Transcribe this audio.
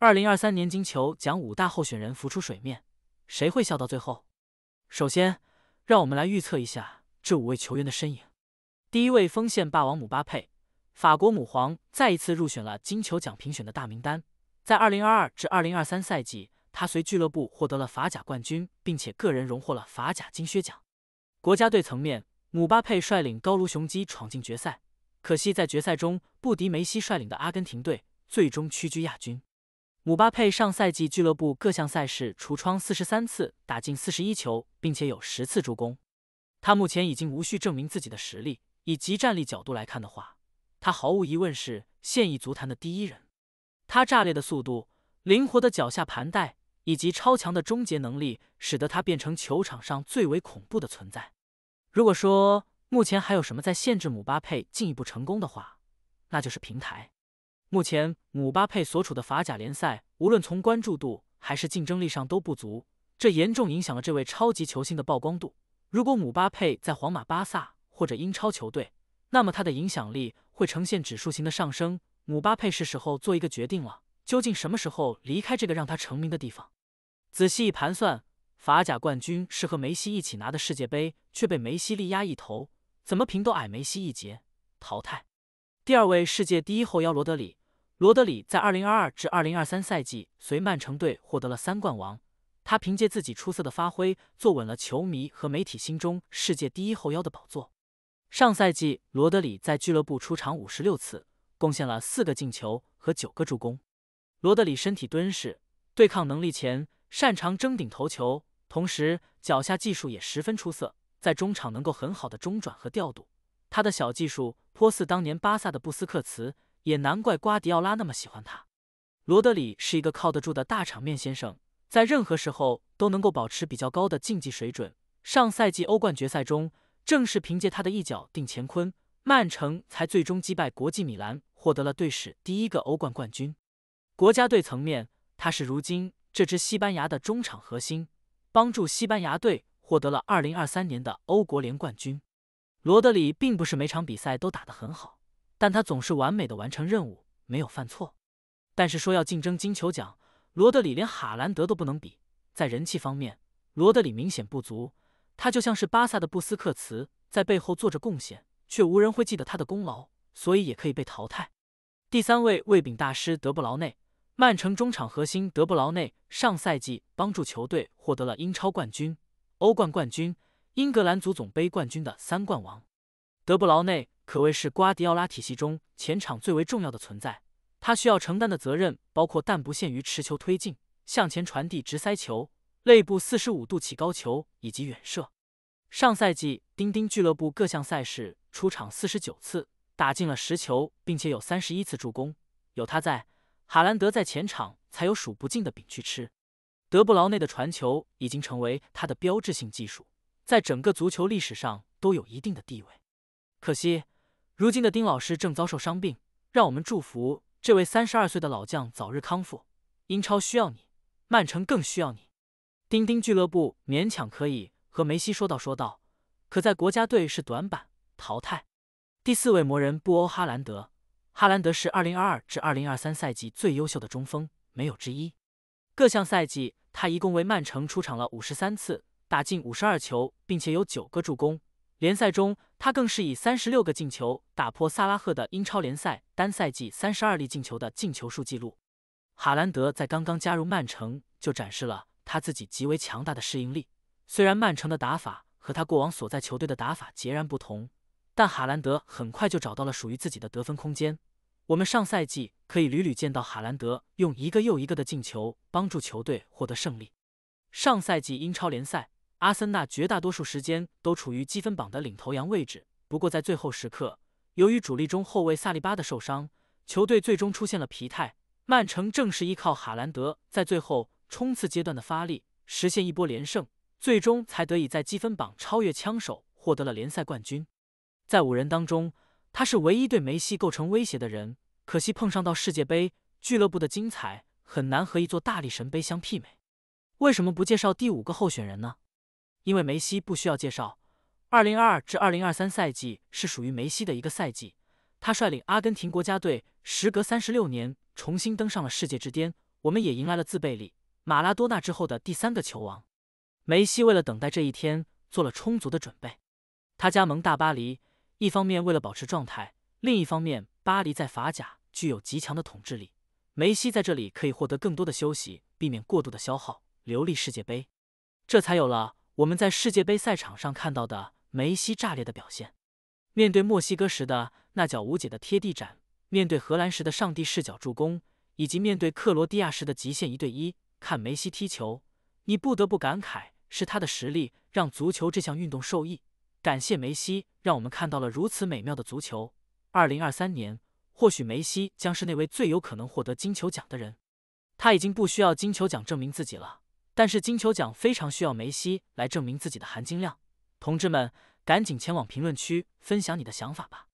二零二三年金球奖五大候选人浮出水面，谁会笑到最后？首先，让我们来预测一下这五位球员的身影。第一位锋线霸王姆巴佩，法国“姆皇”再一次入选了金球奖评选的大名单。在二零二二至二零二三赛季，他随俱乐部获得了法甲冠军，并且个人荣获了法甲金靴奖。国家队层面，姆巴佩率领高卢雄鸡闯进决赛，可惜在决赛中不敌梅西率领的阿根廷队，最终屈居亚军。姆巴佩上赛季俱乐部各项赛事橱窗四十三次，打进四十一球，并且有十次助攻。他目前已经无需证明自己的实力，以及战力角度来看的话，他毫无疑问是现役足坛的第一人。他炸裂的速度、灵活的脚下盘带以及超强的终结能力，使得他变成球场上最为恐怖的存在。如果说目前还有什么在限制姆巴佩进一步成功的话，那就是平台。目前，姆巴佩所处的法甲联赛，无论从关注度还是竞争力上都不足，这严重影响了这位超级球星的曝光度。如果姆巴佩在皇马、巴萨或者英超球队，那么他的影响力会呈现指数型的上升。姆巴佩是时候做一个决定了，究竟什么时候离开这个让他成名的地方？仔细一盘算，法甲冠军是和梅西一起拿的世界杯，却被梅西力压一头，怎么评都矮梅西一截，淘汰。第二位世界第一后腰罗德里。罗德里在2022至2023赛季随曼城队获得了三冠王，他凭借自己出色的发挥，坐稳了球迷和媒体心中世界第一后腰的宝座。上赛季，罗德里在俱乐部出场56次，贡献了4个进球和9个助攻。罗德里身体敦实，对抗能力强，擅长争顶头球，同时脚下技术也十分出色，在中场能够很好的中转和调度。他的小技术颇似当年巴萨的布斯克茨。也难怪瓜迪奥拉那么喜欢他，罗德里是一个靠得住的大场面先生，在任何时候都能够保持比较高的竞技水准。上赛季欧冠决赛中，正是凭借他的一脚定乾坤，曼城才最终击败国际米兰，获得了队史第一个欧冠冠军。国家队层面，他是如今这支西班牙的中场核心，帮助西班牙队获得了2023年的欧国联冠军。罗德里并不是每场比赛都打得很好。但他总是完美的完成任务，没有犯错。但是说要竞争金球奖，罗德里连哈兰德都不能比。在人气方面，罗德里明显不足。他就像是巴萨的布斯克茨，在背后做着贡献，却无人会记得他的功劳，所以也可以被淘汰。第三位卫冕大师德布劳内，曼城中场核心德布劳内，上赛季帮助球队获得了英超冠军、欧冠冠军、英格兰足总杯冠军的三冠王，德布劳内。可谓是瓜迪奥拉体系中前场最为重要的存在，他需要承担的责任包括但不限于持球推进、向前传递、直塞球、肋部四十五度起高球以及远射。上赛季，丁丁俱乐部各项赛事出场四十九次，打进了十球，并且有三十一次助攻。有他在，哈兰德在前场才有数不尽的饼去吃。德布劳内的传球已经成为他的标志性技术，在整个足球历史上都有一定的地位。可惜。如今的丁老师正遭受伤病，让我们祝福这位三十二岁的老将早日康复。英超需要你，曼城更需要你。丁丁俱乐部勉强可以和梅西说道说道，可在国家队是短板，淘汰。第四位魔人布欧哈兰德，哈兰德是二零二二至二零二三赛季最优秀的中锋，没有之一。各项赛季他一共为曼城出场了五十三次，打进五十二球，并且有九个助攻。联赛中。他更是以三十六个进球打破萨拉赫的英超联赛单赛季三十二粒进球的进球数纪录。哈兰德在刚刚加入曼城就展示了他自己极为强大的适应力。虽然曼城的打法和他过往所在球队的打法截然不同，但哈兰德很快就找到了属于自己的得分空间。我们上赛季可以屡屡见到哈兰德用一个又一个的进球帮助球队获得胜利。上赛季英超联赛。阿森纳绝大多数时间都处于积分榜的领头羊位置，不过在最后时刻，由于主力中后卫萨利巴的受伤，球队最终出现了疲态。曼城正是依靠哈兰德在最后冲刺阶段的发力，实现一波连胜，最终才得以在积分榜超越枪手，获得了联赛冠军。在五人当中，他是唯一对梅西构成威胁的人，可惜碰上到世界杯，俱乐部的精彩很难和一座大力神杯相媲美。为什么不介绍第五个候选人呢？因为梅西不需要介绍，二零二二至二零二三赛季是属于梅西的一个赛季。他率领阿根廷国家队，时隔三十六年重新登上了世界之巅。我们也迎来了自贝利、马拉多纳之后的第三个球王。梅西为了等待这一天，做了充足的准备。他加盟大巴黎，一方面为了保持状态，另一方面巴黎在法甲具有极强的统治力。梅西在这里可以获得更多的休息，避免过度的消耗，留力世界杯。这才有了。我们在世界杯赛场上看到的梅西炸裂的表现，面对墨西哥时的那脚无解的贴地斩，面对荷兰时的上帝视角助攻，以及面对克罗地亚时的极限一对一，看梅西踢球，你不得不感慨是他的实力让足球这项运动受益。感谢梅西，让我们看到了如此美妙的足球。二零二三年，或许梅西将是那位最有可能获得金球奖的人，他已经不需要金球奖证明自己了。但是金球奖非常需要梅西来证明自己的含金量，同志们，赶紧前往评论区分享你的想法吧。